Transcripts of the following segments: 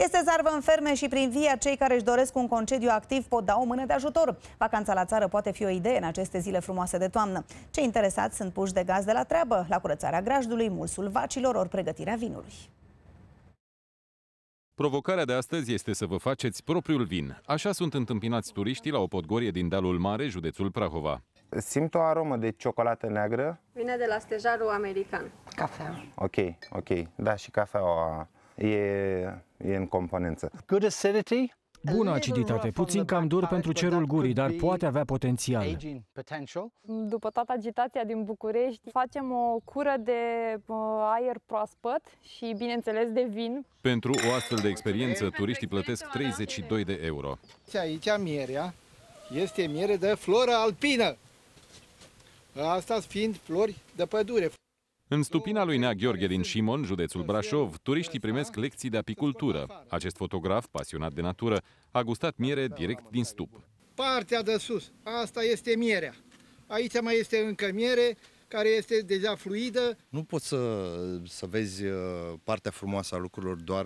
Este zarvă în ferme și prin via cei care își doresc un concediu activ pot da o mână de ajutor. Vacanța la țară poate fi o idee în aceste zile frumoase de toamnă. Cei interesați sunt puși de gaz de la treabă, la curățarea grajdului, mulsul vacilor, ori pregătirea vinului. Provocarea de astăzi este să vă faceți propriul vin. Așa sunt întâmpinați turiștii la o podgorie din Dealul Mare, județul Prahova. Simt o aromă de ciocolată neagră. Vine de la stejarul american. Cafea. Ok, ok. Da, și cafeaua e e în componență. Good acidity, Bună aciditate, puțin cam dur pentru cerul gurii, dar poate avea potențial. După toată agitația din București, facem o cură de uh, aer proaspăt și, bineînțeles, de vin. Pentru o astfel de experiență, turiștii plătesc 32 de euro. Aici mierea este miere de floră alpină. Asta fiind flori de pădure. În stupina lui Nea Gheorghe din Șimon, județul Brașov, turiștii primesc lecții de apicultură. Acest fotograf, pasionat de natură, a gustat miere direct din stup. Partea de sus, asta este mierea. Aici mai este încă miere, care este deja fluidă. Nu poți să, să vezi uh, partea frumoasă a lucrurilor doar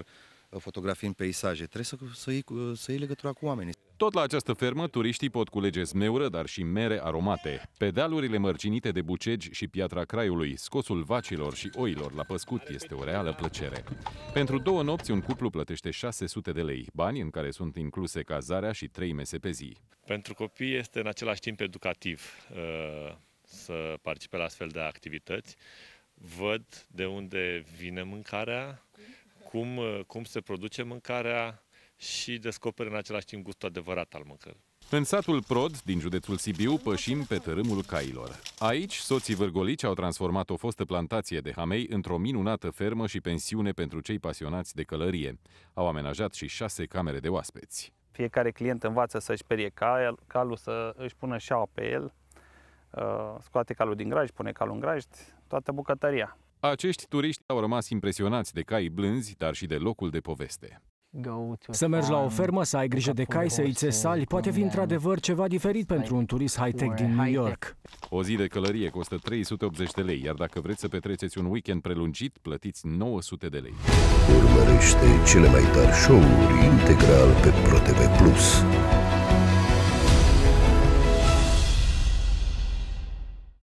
uh, fotografiind peisaje. Trebuie să, să, iei, să iei legătura cu oamenii. Tot la această fermă, turiștii pot culege zmeură, dar și mere aromate. Pe dealurile mărcinite de bucegi și piatra craiului, scosul vacilor și oilor la păscut este o reală plăcere. Pentru două nopți, un cuplu plătește 600 de lei, bani în care sunt incluse cazarea și trei mese pe zi. Pentru copii este în același timp educativ uh, să participe la astfel de activități. Văd de unde vine mâncarea, cum, uh, cum se produce mâncarea, și descoperi în același timp gustul adevărat al mâncării. În satul Prod, din județul Sibiu, pășim pe tărâmul cailor. Aici, soții vârgolici au transformat o fostă plantație de hamei într-o minunată fermă și pensiune pentru cei pasionați de călărie. Au amenajat și șase camere de oaspeți. Fiecare client învață să-și perie cal, calul, să își pună șaua pe el, uh, scoate calul din graj, pune calul în graj, toată bucătăria. Acești turiști au rămas impresionați de cai blânzi, dar și de locul de poveste. Să mergi la o fermă, să ai grijă de cai, să îi țesali, poate fi într-adevăr ceva diferit pentru un turist high-tech din New York. O zi de călărie costă 380 de lei, iar dacă vreți să petreceți un weekend prelungit, plătiți 900 de lei. Urmărește cele mai tari show-uri integral pe ProTV+.